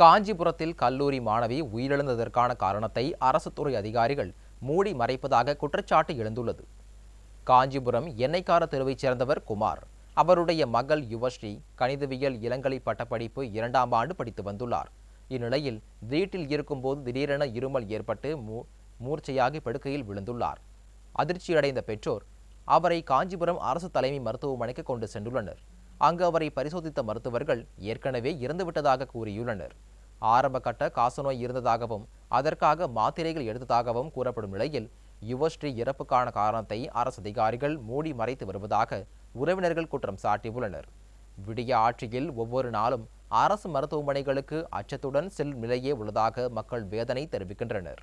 காஞ்சிபுரத்தில் கல்லூரி மாணவி உயிரிழந்ததற்கான காரணத்தை அரசு துறை அதிகாரிகள் மூடி மறைப்பதாக குற்றச்சாட்டு எழுந்துள்ளது காஞ்சிபுரம் எண்ணெய்க்கார தெருவைச் சேர்ந்தவர் குமார் அவருடைய மகள் யுவஸ்ரீ கணிதவியல் இளங்கலை பட்டப்படிப்பு இரண்டாம் ஆண்டு படித்து வந்துள்ளார் இந்நிலையில் வீட்டில் இருக்கும்போது திடீரென இருமல் ஏற்பட்டு மூ மூர்ச்சையாகி படுக்கையில் விழுந்துள்ளார் அதிர்ச்சியடைந்த பெற்றோர் அவரை காஞ்சிபுரம் அரசு தலைமை மருத்துவமனைக்கு கொண்டு சென்றுள்ளனர் அங்கு அவரை பரிசோதித்த மருத்துவர்கள் ஏற்கனவே இறந்துவிட்டதாக கூறியுள்ளனர் ஆரம்பகட்ட காசநோய் இருந்ததாகவும் அதற்காக மாத்திரைகள் எடுத்ததாகவும் கூறப்படும் நிலையில் யுவஸ்ரீ இறப்புக்கான காரணத்தை அரசு அதிகாரிகள் மூடி மறைத்து வருவதாக உறவினர்கள் குற்றம் சாட்டியுள்ளனர் விடிய ஆட்சியில் ஒவ்வொரு நாளும் அரசு மருத்துவமனைகளுக்கு அச்சத்துடன் செல்லும் நிலையே உள்ளதாக மக்கள் வேதனை தெரிவிக்கின்றனர்